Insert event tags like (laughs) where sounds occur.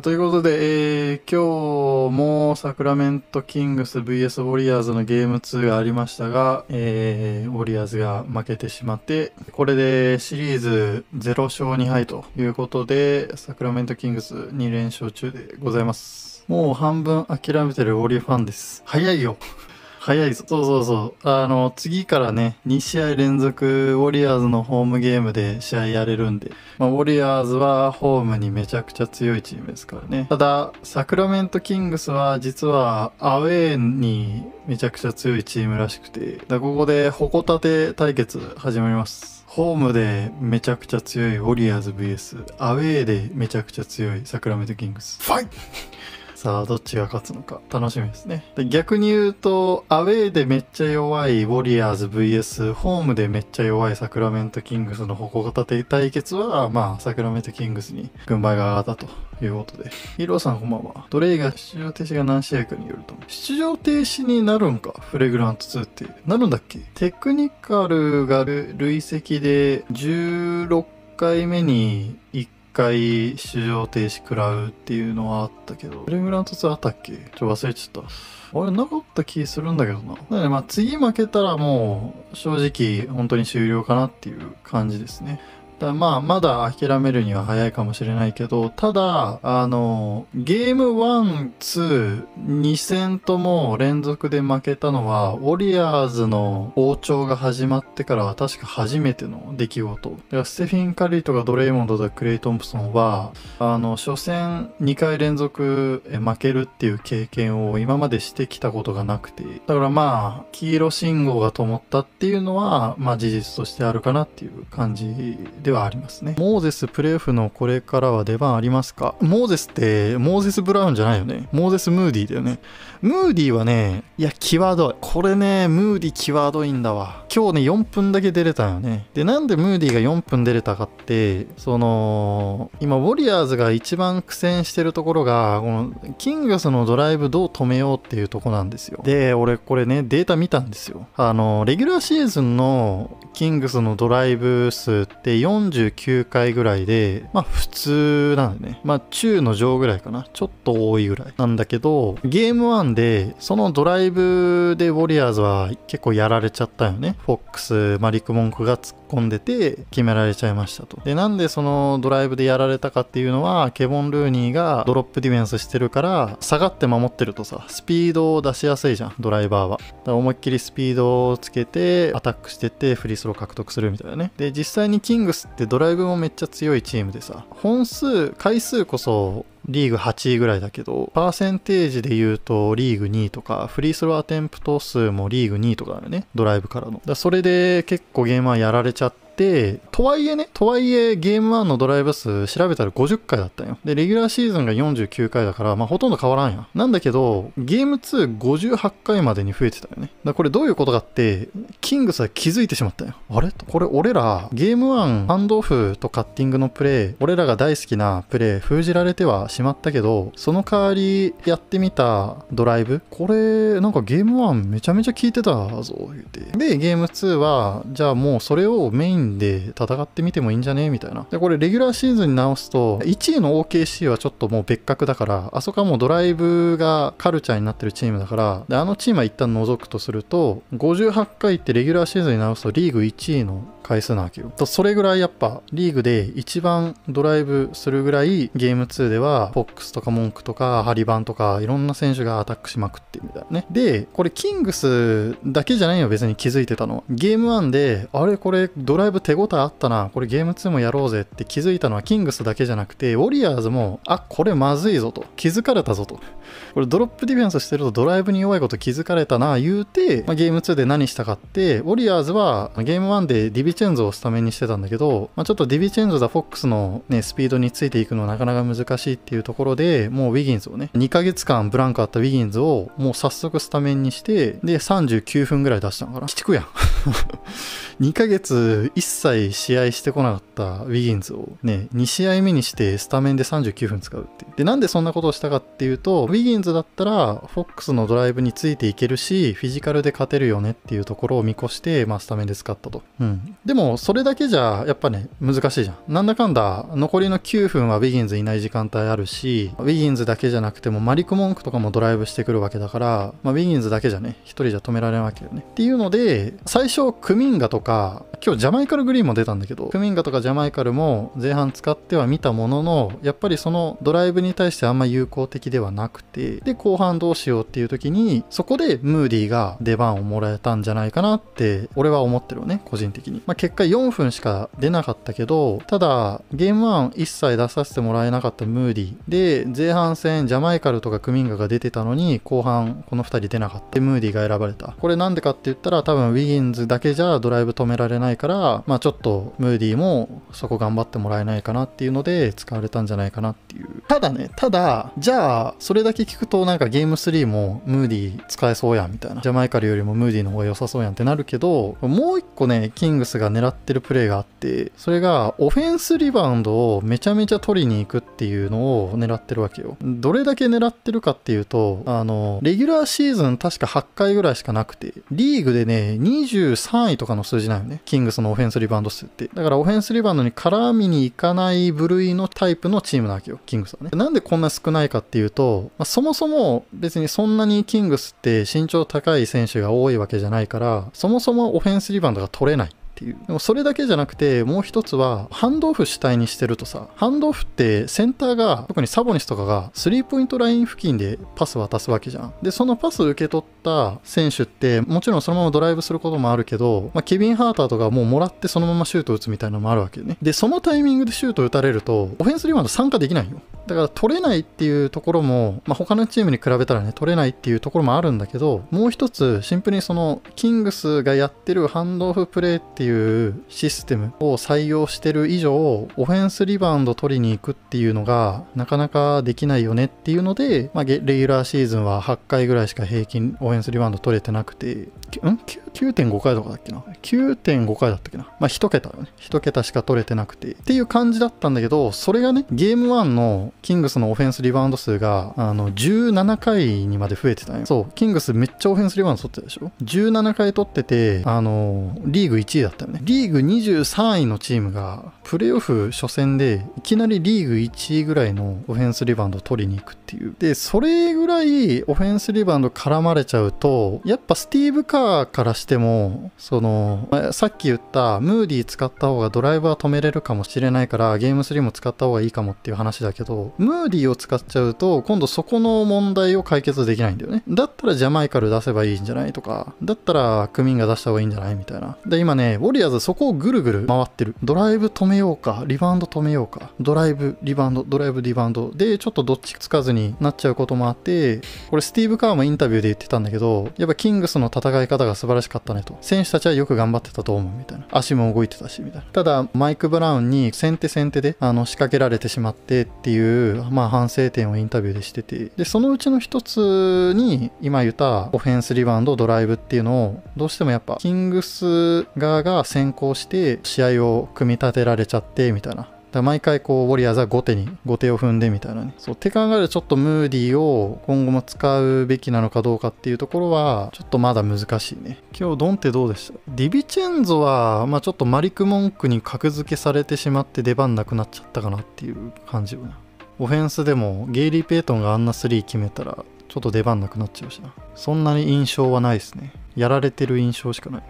ということで、えー、今日もサクラメントキングス VS ウォリアーズのゲーム2がありましたが、えー、ウォリアーズが負けてしまって、これでシリーズ0勝2敗ということで、サクラメントキングス2連勝中でございます。もう半分諦めてるウォリーファンです。早いよ。早いぞ。そうそうそう。あの、次からね、2試合連続、ウォリアーズのホームゲームで試合やれるんで、まあ、ウォリアーズはホームにめちゃくちゃ強いチームですからね。ただ、サクラメントキングスは実はアウェーにめちゃくちゃ強いチームらしくて、だここでホコタテ対決始まります。ホームでめちゃくちゃ強いウォリアーズ VS、アウェーでめちゃくちゃ強いサクラメントキングス。ファイトさあどっちが勝つのか楽しみですねで逆に言うとアウェイでめっちゃ弱いウォリアーズ VS ホームでめっちゃ弱いサクラメントキングスの矛盾対決はまあサクラメントキングスに軍配が上がったということでヒーローさんこんばんはレイが出場停止が何試合かによると出場停止になるんかフレグラント2ってなるんだっけテクニカルが累積で16回目に1回出場停止食らうっていうのはあったけど、プレグラント2あったっけちょ、忘れちゃった。あれ、なかった気するんだけどな。なので、まあ次負けたらもう、正直、本当に終了かなっていう感じですね。だまあまだ諦めるには早いかもしれないけどただあのゲーム122戦とも連続で負けたのはウォリアーズの王朝が始まってからは確か初めての出来事ステフィン・カリーとかドレイモンドとかクレイ・トンプソンはあの初戦2回連続負けるっていう経験を今までしてきたことがなくてだからまあ黄色信号が灯ったっていうのはまあ事実としてあるかなっていう感じではありますね。モーゼスプレーフのこれからは出番ありますかモーゼスって、モーゼス・ブラウンじゃないよね。モーゼス・ムーディだよね。ムーディーはね、いや、際どい。これね、ムーディ際どいんだわ。今日ね、4分だけ出れたよね。で、なんでムーディーが4分出れたかって、その、今、ウォリアーズが一番苦戦してるところが、この、キングスのドライブどう止めようっていうとこなんですよ。で、俺、これね、データ見たんですよ。あの、レギュラーシーズンのキングスのドライブ数って4 49回ぐらいで、まあ普通なんでね。まあ中の上ぐらいかな。ちょっと多いぐらいなんだけど、ゲーム1で、そのドライブでウォリアーズは結構やられちゃったよね。フォックス、マリク・モンクが突っ込んでて決められちゃいましたと。で、なんでそのドライブでやられたかっていうのは、ケボン・ルーニーがドロップディフェンスしてるから、下がって守ってるとさ、スピードを出しやすいじゃん、ドライバーは。だから思いっきりスピードをつけて、アタックしてって、フリースロー獲得するみたいなね。で、実際にキングスってドライブもめっちゃ強いチームでさ、本数、回数こそリーグ8位ぐらいだけど、パーセンテージで言うとリーグ2位とか、フリースローアテンプト数もリーグ2位とかだよね。ドライブからの。だそれで結構ゲームはやられちゃって、、とはいえね、とはいえゲーム1のドライブ数調べたら50回だったんよ。で、レギュラーシーズンが49回だから、まあほとんど変わらんや。なんだけど、ゲーム2、58回までに増えてたよね。だこれどういうことかって、キングスは気づいてしまったよ。あれとこれ俺ら、ゲーム1、ハンドオフとカッティングのプレイ、俺らが大好きなプレイ、封じられてはしまったけど、その代わりやってみたドライブ、これ、なんかゲーム1めちゃめちゃ効いてたぞ、言うて。で、ゲーム2は、じゃあもうそれをメインンで戦ってみてもいいんじゃねみたいな。で、これレギュラーシーズンに直すと、1位の OKC はちょっともう別格だから、あそこはもうドライブがカルチャーになってるチームだから、で、あのチームは一旦除くとすると、58回ってレギュラーシーズンに直すとリーグ1位の回数なわけよ。それぐらいやっぱリーグで一番ドライブするぐらいゲーム2ではフォックスとかモンクとかハリバンとかいろんな選手がアタックしまくってるみたいなね。で、これキングスだけじゃないよ別に気づいてたのは。ゲーム1であれこれドライブ手応えあったな、これゲーム2もやろうぜって気づいたのはキングスだけじゃなくてウォリアーズもあこれまずいぞと気づかれたぞと。これドロップディフェンスしてるとドライブに弱いこと気づかれたな言うて、まあ、ゲーム2で何したかってウォリアーズはゲーム1でディビチチェンズをスタメンにしてたんだけど、まあ、ちょっとディビチェンズだフォックスの、ね、スピードについていくのなかなか難しいっていうところでもうウィギンズをね2ヶ月間ブランクあったウィギンズをもう早速スタメンにしてで39分ぐらい出したのかな鬼畜やん2 (laughs) ヶ月一切試合してこなかったウィギンズをね2試合目にしてスタメンで39分使うってでなんでそんなことをしたかっていうとウィギンズだったらフォックスのドライブについていけるしフィジカルで勝てるよねっていうところを見越して、まあ、スタメンで使ったと、うん、でもそれだけじゃやっぱね難しいじゃん。なんだかんだ残りの9分はウィギンズいない時間帯あるし、ウィギンズだけじゃなくてもマリク・モンクとかもドライブしてくるわけだから、まあ、ィギンズだけじゃね、一人じゃ止められないわけよね。っていうので、最初クミンガとか、今日ジャマイカルグリーンも出たんだけど、クミンガとかジャマイカルも前半使ってはみたものの、やっぱりそのドライブに対してあんま有効的ではなくて、で、後半どうしようっていう時に、そこでムーディーが出番をもらえたんじゃないかなって、俺は思ってるよね、個人的に。まあまあ、結果4分しか出なかったけど、ただゲーム1一切出させてもらえなかったムーディで、前半戦ジャマイカルとかクミンガが出てたのに、後半この2人出なかったムーディが選ばれた。これなんでかって言ったら多分ウィギンズだけじゃドライブ止められないから、まあちょっとムーディもそこ頑張ってもらえないかなっていうので使われたんじゃないかなっていう。ただね、ただ、じゃあそれだけ聞くとなんかゲーム3もムーディ使えそうやんみたいな。ジャマイカルよりもムーディの方が良さそうやんってなるけど、もう一個ね、キングスがが狙ってるプレーがあって、それがオフェンスリバウンドをめちゃめちゃ取りに行くっていうのを狙ってるわけよ。どれだけ狙ってるかっていうと、あの、レギュラーシーズン確か8回ぐらいしかなくて、リーグでね、23位とかの数字なのね。キングスのオフェンスリバウンド数って。だからオフェンスリバウンドに絡みに行かない部類のタイプのチームなわけよ、キングスはね。なんでこんな少ないかっていうと、まあ、そもそも別にそんなにキングスって身長高い選手が多いわけじゃないから、そもそもオフェンスリバウンドが取れない。ていうでもそれだけじゃなくてもう一つはハンドオフ主体にしてるとさハンドオフってセンターが特にサボニスとかがスリーポイントライン付近でパス渡すわけじゃんでそのパス受け取っった選手ってもちろんそのままドライブすることもあるけど、まあ、ケビン・ハーターとかもうもらってそのままシュート打つみたいなのもあるわけねでそのタイミングでシュート打たれるとオフェンスリバウンド参加できないよだから取れないっていうところも、まあ、他のチームに比べたらね取れないっていうところもあるんだけどもう一つシンプルにそのキングスがやってるハンドオフプレーっていうシステムを採用してる以上オフェンスリバウンド取りに行くっていうのがなかなかできないよねっていうので、まあ、レギュラーシーズンは8回ぐらいしか平均オフオフェンスリバウンド取れてなくて、ん ?9.5 回とかだっけな ?9.5 回だったっけなまあ1桁よね。1桁しか取れてなくて。っていう感じだったんだけど、それがね、ゲーム1のキングスのオフェンスリバウンド数が、あの、17回にまで増えてたんよ。そう、キングスめっちゃオフェンスリバウンド取ってたでしょ ?17 回取ってて、あの、リーグ1位だったよね。リーグ23位のチームが、プレーオフ初戦で、いきなりリーグ1位ぐらいのオフェンスリバウンド取りに行くっていう。で、それぐらいオフェンスリバウンド絡まれちゃううとやっぱスティーブ・カーからしてもそのさっき言ったムーディー使った方がドライブは止めれるかもしれないからゲーム3も使った方がいいかもっていう話だけどムーディーを使っちゃうと今度そこの問題を解決できないんだよねだったらジャマイカル出せばいいんじゃないとかだったらクミンが出した方がいいんじゃないみたいなで今ねウォリアーズそこをぐるぐる回ってるドライブ止めようかリバウンド止めようかドライブリバウンドドライブリバウンドでちょっとどっちつかずになっちゃうこともあってこれスティーブ・カーもインタビューで言ってたんだけどけど、やっぱキングスの戦い方が素晴らしかったねと。選手たちはよく頑張ってたと思うみたいな。足も動いてたし、みたいな。ただ、マイク・ブラウンに先手先手で、あの、仕掛けられてしまってっていう、まあ、反省点をインタビューでしてて。で、そのうちの一つに、今言ったオフェンスリバウンド、ドライブっていうのを、どうしてもやっぱ、キングス側が先行して、試合を組み立てられちゃって、みたいな。毎回こうウォリアーズは後手に後手を踏んでみたいなねそうって考えるとちょっとムーディーを今後も使うべきなのかどうかっていうところはちょっとまだ難しいね今日ドンってどうでしたディビチェンゾは、まあ、ちょっとマリク・モンクに格付けされてしまって出番なくなっちゃったかなっていう感じはオフェンスでもゲイリー・ペイトンがあんな3決めたらちょっと出番なくなっちゃうしなそんなに印象はないですねやられてる印象しかないな